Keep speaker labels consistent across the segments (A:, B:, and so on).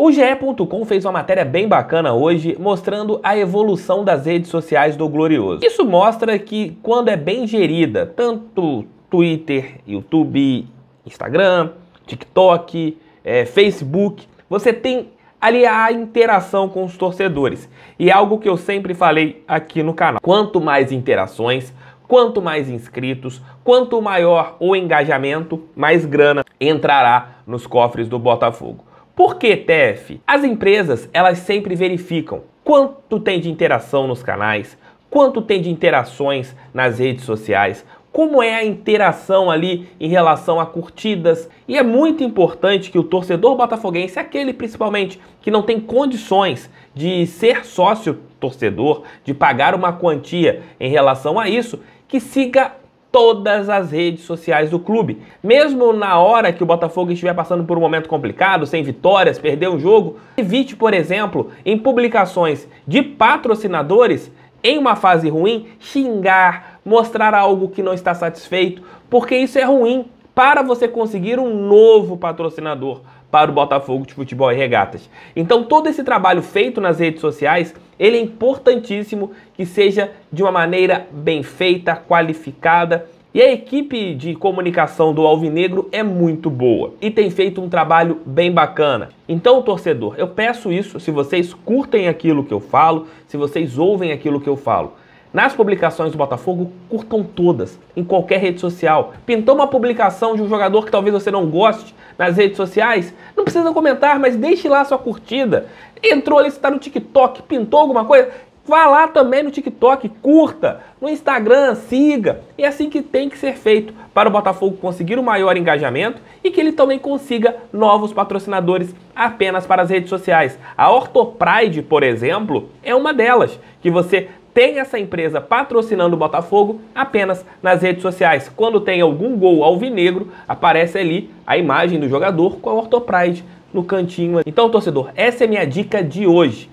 A: O GE.com fez uma matéria bem bacana hoje mostrando a evolução das redes sociais do Glorioso. Isso mostra que quando é bem gerida, tanto Twitter, YouTube, Instagram, TikTok, é, Facebook, você tem ali a interação com os torcedores. E é algo que eu sempre falei aqui no canal. Quanto mais interações, quanto mais inscritos, quanto maior o engajamento, mais grana entrará nos cofres do Botafogo. Por que TF? As empresas, elas sempre verificam quanto tem de interação nos canais, quanto tem de interações nas redes sociais, como é a interação ali em relação a curtidas. E é muito importante que o torcedor botafoguense, aquele principalmente que não tem condições de ser sócio torcedor, de pagar uma quantia em relação a isso, que siga todas as redes sociais do clube. Mesmo na hora que o Botafogo estiver passando por um momento complicado, sem vitórias, perder um jogo, evite, por exemplo, em publicações de patrocinadores, em uma fase ruim, xingar, mostrar algo que não está satisfeito, porque isso é ruim para você conseguir um novo patrocinador para o Botafogo de Futebol e Regatas. Então, todo esse trabalho feito nas redes sociais, ele é importantíssimo que seja de uma maneira bem feita, qualificada, e a equipe de comunicação do Alvinegro é muito boa e tem feito um trabalho bem bacana. Então, torcedor, eu peço isso, se vocês curtem aquilo que eu falo, se vocês ouvem aquilo que eu falo, nas publicações do Botafogo, curtam todas, em qualquer rede social. Pintou uma publicação de um jogador que talvez você não goste nas redes sociais? Não precisa comentar, mas deixe lá sua curtida. Entrou ali, está no TikTok, pintou alguma coisa? Vá lá também no TikTok, curta, no Instagram, siga. É assim que tem que ser feito para o Botafogo conseguir o um maior engajamento e que ele também consiga novos patrocinadores apenas para as redes sociais. A Ortopride, por exemplo, é uma delas, que você tem essa empresa patrocinando o Botafogo apenas nas redes sociais. Quando tem algum gol alvinegro, aparece ali a imagem do jogador com a Ortopride no cantinho. Então, torcedor, essa é minha dica de hoje.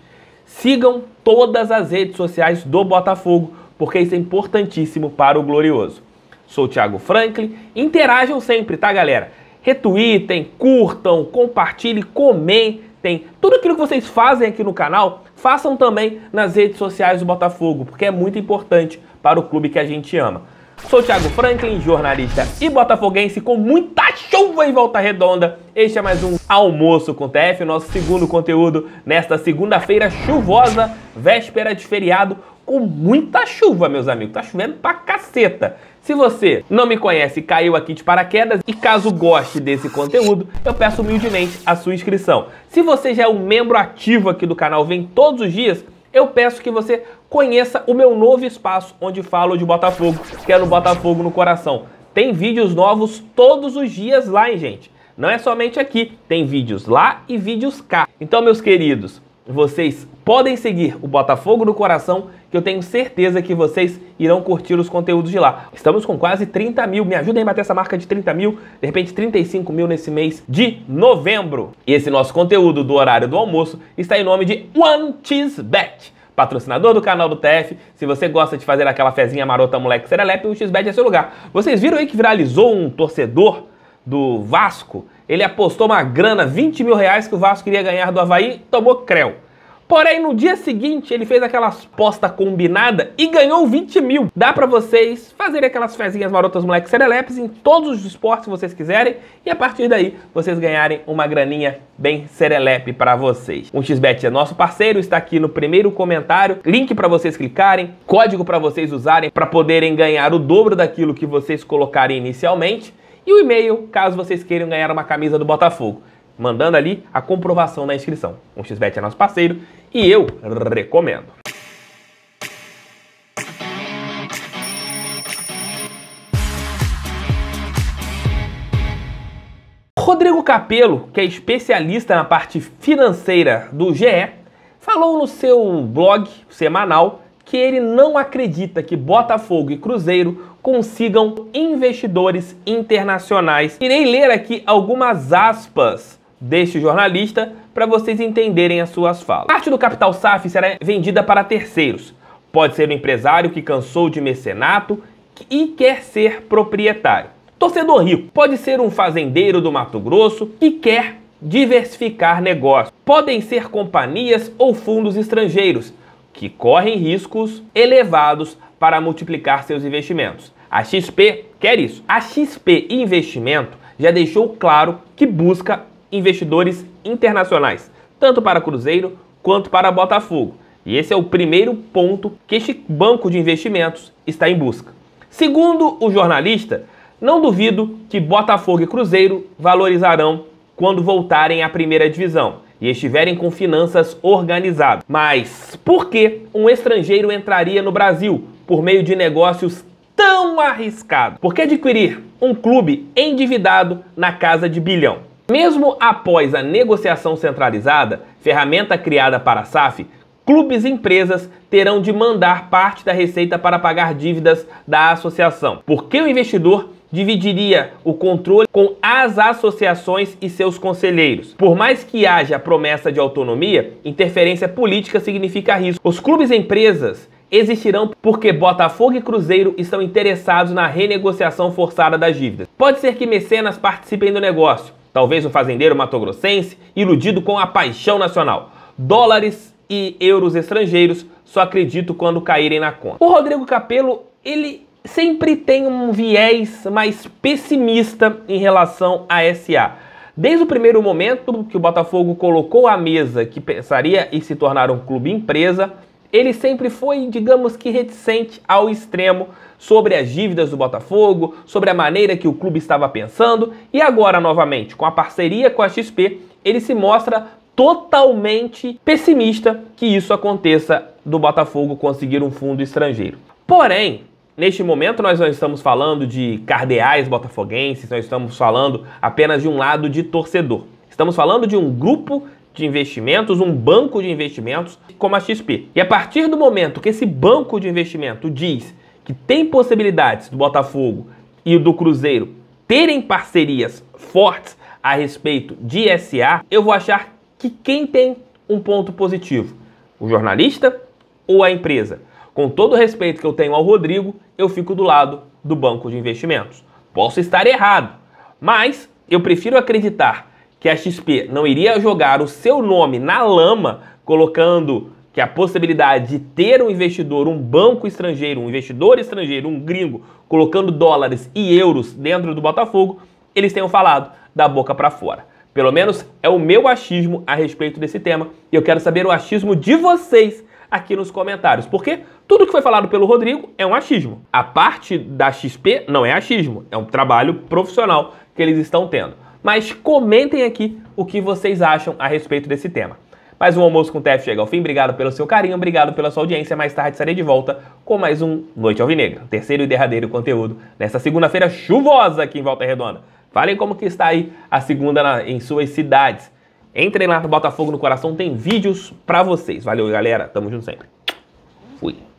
A: Sigam todas as redes sociais do Botafogo, porque isso é importantíssimo para o Glorioso. Sou o Thiago Franklin. Interajam sempre, tá, galera? Retweetem, curtam, compartilhem, comentem tem. Tudo aquilo que vocês fazem aqui no canal, façam também nas redes sociais do Botafogo, porque é muito importante para o clube que a gente ama. Sou Thiago Franklin, jornalista e botafoguense com muita chuva em volta redonda. Este é mais um Almoço com TF, nosso segundo conteúdo nesta segunda-feira chuvosa, véspera de feriado com muita chuva, meus amigos. Tá chovendo pra caceta. Se você não me conhece, caiu aqui de paraquedas e caso goste desse conteúdo, eu peço humildemente a sua inscrição. Se você já é um membro ativo aqui do canal, vem todos os dias, eu peço que você conheça o meu novo espaço onde falo de Botafogo, que é no Botafogo no Coração. Tem vídeos novos todos os dias lá, hein, gente? Não é somente aqui, tem vídeos lá e vídeos cá. Então, meus queridos, vocês podem seguir o Botafogo no Coração que eu tenho certeza que vocês irão curtir os conteúdos de lá. Estamos com quase 30 mil, me ajudem a bater essa marca de 30 mil, de repente 35 mil nesse mês de novembro. E esse nosso conteúdo do horário do almoço está em nome de One Cheese Bet patrocinador do canal do TF. Se você gosta de fazer aquela fezinha marota moleque serelepe, o XBet é seu lugar. Vocês viram aí que viralizou um torcedor do Vasco? Ele apostou uma grana, 20 mil reais, que o Vasco iria ganhar do Havaí, tomou creu. Porém, no dia seguinte, ele fez aquelas postas combinada e ganhou 20 mil. Dá para vocês fazerem aquelas fezinhas marotas moleque serelepes em todos os esportes que vocês quiserem e a partir daí vocês ganharem uma graninha bem serelepe para vocês. O XBET é nosso parceiro, está aqui no primeiro comentário, link para vocês clicarem, código para vocês usarem para poderem ganhar o dobro daquilo que vocês colocarem inicialmente e o e-mail caso vocês queiram ganhar uma camisa do Botafogo mandando ali a comprovação da inscrição. O XBET é nosso parceiro e eu recomendo. Rodrigo Capello, que é especialista na parte financeira do GE, falou no seu blog semanal que ele não acredita que Botafogo e Cruzeiro consigam investidores internacionais. Irei ler aqui algumas aspas deste jornalista para vocês entenderem as suas falas. Parte do capital SAF será vendida para terceiros. Pode ser o um empresário que cansou de mecenato e quer ser proprietário. Torcedor rico pode ser um fazendeiro do Mato Grosso que quer diversificar negócios. Podem ser companhias ou fundos estrangeiros que correm riscos elevados para multiplicar seus investimentos. A XP quer isso. A XP Investimento já deixou claro que busca investidores internacionais, tanto para Cruzeiro quanto para Botafogo. E esse é o primeiro ponto que este banco de investimentos está em busca. Segundo o jornalista, não duvido que Botafogo e Cruzeiro valorizarão quando voltarem à primeira divisão e estiverem com finanças organizadas. Mas por que um estrangeiro entraria no Brasil por meio de negócios tão arriscados? Por que adquirir um clube endividado na casa de bilhão? Mesmo após a negociação centralizada, ferramenta criada para a SAF, clubes e empresas terão de mandar parte da receita para pagar dívidas da associação, porque o investidor dividiria o controle com as associações e seus conselheiros. Por mais que haja promessa de autonomia, interferência política significa risco. Os clubes e empresas existirão porque Botafogo e Cruzeiro estão interessados na renegociação forçada das dívidas. Pode ser que mecenas participem do negócio, Talvez um fazendeiro matogrossense iludido com a paixão nacional. Dólares e euros estrangeiros só acredito quando caírem na conta. O Rodrigo Capello, ele sempre tem um viés mais pessimista em relação à SA. Desde o primeiro momento que o Botafogo colocou à mesa que pensaria em se tornar um clube empresa, ele sempre foi, digamos que, reticente ao extremo sobre as dívidas do Botafogo, sobre a maneira que o clube estava pensando, e agora, novamente, com a parceria com a XP, ele se mostra totalmente pessimista que isso aconteça do Botafogo conseguir um fundo estrangeiro. Porém, Neste momento, nós não estamos falando de cardeais botafoguenses, nós estamos falando apenas de um lado de torcedor. Estamos falando de um grupo de investimentos, um banco de investimentos como a XP. E a partir do momento que esse banco de investimento diz que tem possibilidades do Botafogo e do Cruzeiro terem parcerias fortes a respeito de SA, eu vou achar que quem tem um ponto positivo, o jornalista ou a empresa. Com todo o respeito que eu tenho ao Rodrigo, eu fico do lado do banco de investimentos. Posso estar errado, mas eu prefiro acreditar que a XP não iria jogar o seu nome na lama, colocando que a possibilidade de ter um investidor, um banco estrangeiro, um investidor estrangeiro, um gringo, colocando dólares e euros dentro do Botafogo, eles tenham falado da boca para fora. Pelo menos é o meu achismo a respeito desse tema e eu quero saber o achismo de vocês aqui nos comentários, porque tudo que foi falado pelo Rodrigo é um achismo. A parte da XP não é achismo, é um trabalho profissional que eles estão tendo mas comentem aqui o que vocês acham a respeito desse tema. Mais um Almoço com TF chega ao fim. Obrigado pelo seu carinho, obrigado pela sua audiência. Mais tarde estarei de volta com mais um Noite Alvinegra, terceiro e derradeiro conteúdo nesta segunda-feira chuvosa aqui em Volta Redonda. Falem como que está aí a segunda na, em suas cidades. Entrem lá no Botafogo no Coração, tem vídeos para vocês. Valeu, galera. Tamo junto sempre. Fui.